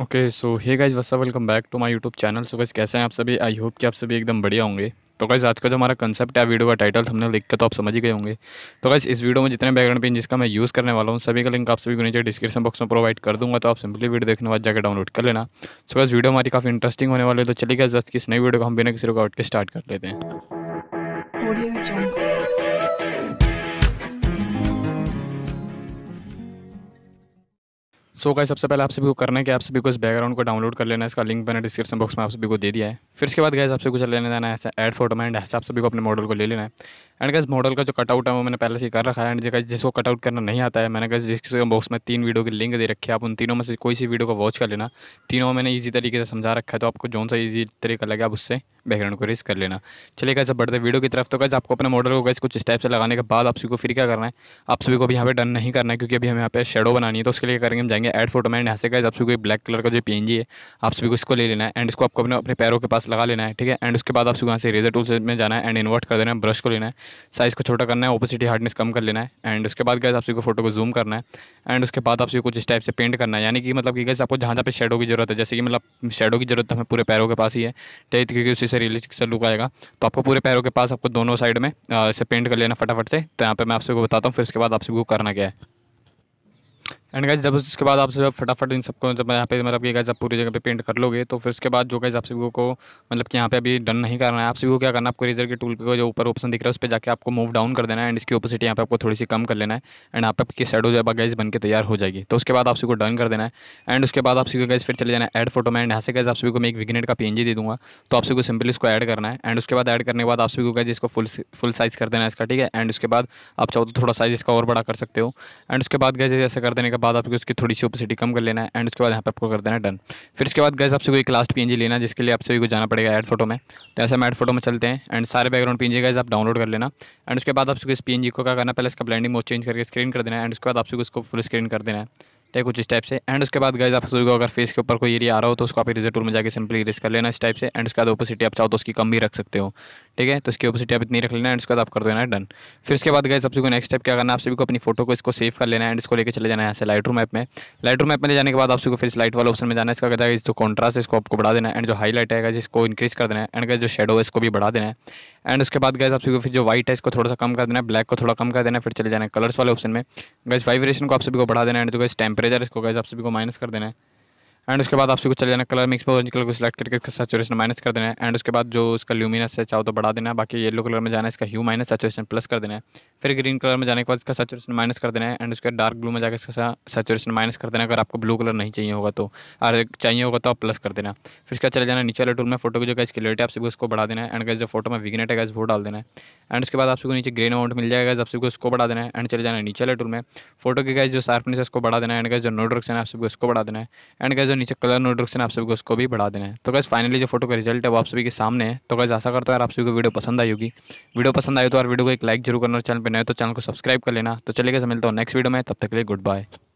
okay so hey guys वसा welcome back to my YouTube channel so guys कैसे हैं आप सभी आई होप कि आप सभी एकदम बढ़िया होंगे तो गाइज आज का जो हमारा कंसेप्ट है वीडियो का टाइटल हमने लिख के तो आप समझ ही गए होंगे तो गाइज इस वीडियो में जितने बैकग्राउंड पेन जिसका मैं यूज़ करने वाला हूँ सभी का लिंक आप सभी को नीचे डिस्क्रिप्शन बॉक्स में प्रोवाइड कर दूंगा तो आप सिंपली वीडियो देखने बाद जाकर डाउनलोड कर लेना सो गाइज वीडियो हमारी काफ़ी इंटरेस्टिंग होने वाले तो चलिए गाइज जस्ट किस नई वीडियो को हम बिना किसी रुकावट के स्टार्ट कर लेते हैं सो गाइस सबसे पहले आप सभी को करना है कि आप सभी को इस बैकग्राउंड को डाउनलोड कर लेना है इसका लिंक मैंने डिस्क्रिप्शन बॉक्स में आप सभी को दे दिया है फिर इसके बाद गाइस को कुछ लेने जाना है ऐसा ऐड फोटो में एंड आप सभी को अपने मॉडल को ले लेना है एंड गाइस मॉडल का जो कटआउट है वो मैंने पहले से ही कर रखा है एंड गाइस जिसको कटआउट करना नहीं आता है मैंने गाइस डिस्क्रिप्शन बॉक्स में तीन वीडियो की लिंक दे रखी है आप उन तीनों में से कोई सी वीडियो को वॉच कर लेना तीनों मैंने ईजी तरीके से समझा रखा है तो आपको जौन सा ईजी तरीका लगे आप उससे बैकग्राउंड को रेस कर लेना चलिए गाइस अब बढ़ते वीडियो की तरफ तो गाइस आपको अपने मॉडल को गाइस कुछ स्टेप से लगाने के बाद आप सभी को फिर क्या करना है आप सभी को भी यहाँ पर डन नहीं करना है क्योंकि अभी हमें यहाँ पे शेडो बनानी है तो उसके लिए करेंगे हम जाएंगे ये एड फोटो मैंने यहाँ से कहा आप सभी को ब्लैक कलर का जो पी है आप सभी को इसको ले लेना है एंड इसको आपको अपने अपने पैरों के पास लगा लेना है ठीक है एंड उसके बाद आप सभी यहाँ से रेजर टूल में जाना है एंड इन्वर्ट कर देना है ब्रश को लेना है साइज़ को छोटा करना है ओपोसिटी हार्डनेस कम कर लेना है एंड उसके बाद गैस आप सभी को फोटो को जूम करना है एंड उसके बाद आप सभी कुछ इस टाइप से पेंट करना है यानी कि मतलब कि गैस आपको जहाँ जहाँ पे शेडो की जरूरत है जैसे कि मतलब शेडो की जरूरत तो हमें पूरे पैरों के पास ही है ठीक क्योंकि उसी से रियलिस्टिक से लुक आएगा तो आपको पूरे पैरों के पास आपको दोनों साइड में इसे पेंट कर लेना फटाफट से तो यहाँ पर मैं आपसे को बताता हूँ फिर उसके बाद आप सबको करना क्या है एंड गाइज जब उसके बाद आप सब फटाफट इन सबको जब यहाँ पे मतलब कि गाइज आप पूरी जगह पे पेंट कर लोगे तो फिर उसके बाद जो गाइज आप सभी को मतलब कि यहाँ पे अभी डन नहीं करना है आप सभी को क्या करना है आपको रेजर के टूल पे जो ऊपर ऑप्शन दिख रहा है उस पर जाकर आपको मूव डाउन कर देना है एंड इसकी ओपोसिटी यहाँ पे आपको थोड़ी सी कम कर लेना है एंड आप आपकी शेडो जो है गाइज बन के तैयार हो जाएगी तो उसके बाद आप सभी को डन कर देना है एंड उसके बाद आप सभी को गाइज फिर चले जाना है एड फोटो में एंड यहाँ से गाइज आप सभी को मैं एक विगनेट का पी दे दूँगा तो आप सभी सिंपली इसको ऐड करना है एंड उसके बाद ऐड करने के बाद आप सभी को गाइज इसको फुल फुल साइज़ कर देना है इसका ठीक है एंड उसके बाद आप चाहो तो थोड़ा साइज़ इसका और बड़ा कर सकते हो एंड उसके बाद गाइज ऐसा कर देने बाद आपको इसकी थोड़ी सी ओपेसिटी कम कर लेना है एंड उसके बाद यहाँ पे आपको कर देना है डन फिर इसके बाद गैस आपसे कोई लास्ट पी लेना है जिसके लिए आप सभी को जाना पड़ेगा एड फोटो में तो ऐसे हम एड फोटो में चलते हैं एंड सारे बैकग्राउंड पी गैस आप डाउनलोड कर लेना एंड उसके बाद आपको इस पी को क्या करना पहले इसका ब्लैंडिंग मोड चेंज करके स्क्रीन कर देना है एंड उसके बाद आपको इसको फुल स्क्रीन कर देना है ठीक कुछ इस टाइप से एंड उसके बाद गाइज आप सभी को अगर फेस के ऊपर कोई एरिया आ रहा हो तो उसको आप इरेजर टूल में जाकर सिंपली इरेज कर लेना इस टाइप से एंड उसके बाद ओपोसिटी आप चाहो तो उसकी कम भी रख सकते हो ठीक है तो इसकी ओपोजिट आप इतनी रख लेना है उसके बाद आप कर देना है डन फिर उसके बाद गए सबसे को नेक्स्ट स्टेप क्या करना है आप सभी को अपनी फोटो को इसको सेव कर लेना है एंड इसको लेकर चले जाना है ऐसे लाइट रूम ऐप में लाइट रूम ऐप में ले जाने के बाद आप सभी को फिर इस लाइट वाला ऑप्शन में जाना है इसका कहता है जो कॉन्ट्रास्ट है इसको आपको बढ़ा देना है एंड जो हाईलाइट है इसको इंक्रीज कर देना है एंड जो शेडो है इसको भी बढ़ा देना है एंड उसके बाद गए आप सभी को फिर जो व्हाइट है इसको थोड़ा सा कम कर देना है ब्लैक को थोड़ा कम कर देना है फिर चले जाना है कलर्स वाले ऑप्शन में गए वाइब्रेशन को आप सभी को बढ़ा देना है एंड जो गए टेम्परेचर इसको गए आप सभी को माइनस कर देना है एंड उसके बाद आपसे कुछ चले जाना कलर मिक्स कलर को सिलेक्ट करके इसका सेचुरेशन माइनस कर देना है एंड उसके बाद जो उसका ल्यूमिनस है चाहो तो बढ़ा देना है बाकी येलो कलर में जाना है इसका ह्यू माइनस सेचुरेशन प्लस कर देना है फिर ग्रीन कलर में जाने के बाद इसका सेचुरेशन माइनस कर देना है एंड उसके डार्क ब्लू में जाकर इसका सेचुरेशन माइनस कर देना अगर आपको ब्लू कलर नहीं चाहिए होगा तो और चाहिए होगा तो आप प्लस कर देना फिर इसका चले जाना नीचे वाले टूल में फोटो की जो गाइस क्लियरिटी आपसे उसको बढ़ा देना है एंड गाइज जो फोटो में विगनेट है गाइज वो डाल देना है एंड उसके बाद आपको नीचे ग्रीन अमाउंट मिल जाएगा गाइज आपसे उसको बढ़ा देना है एंड चले जाना नीचे वाले टूल में फोटो की गाइज जो शार्पनेस है उसको बढ़ा देना है एंड गाइज जो नोट रक्स है आपसे उसको बढ़ा देना है एंड गाइज गैस और नीचे कलर नोटिफिकेशन आप सभी को उसको भी बढ़ा देना है तो गैस फाइनली जो फोटो का रिजल्ट है वो आप सभी के सामने है तो गैस ऐसा करता है आप सभी को वीडियो पसंद आई होगी वीडियो पसंद आए तो यार वीडियो को एक लाइक जरूर करना चैनल पर नए तो चैनल को सब्सक्राइब कर लेना तो चलिए मिलता हूँ नेक्स्ट वीडियो में तब तक के लिए गुड बाय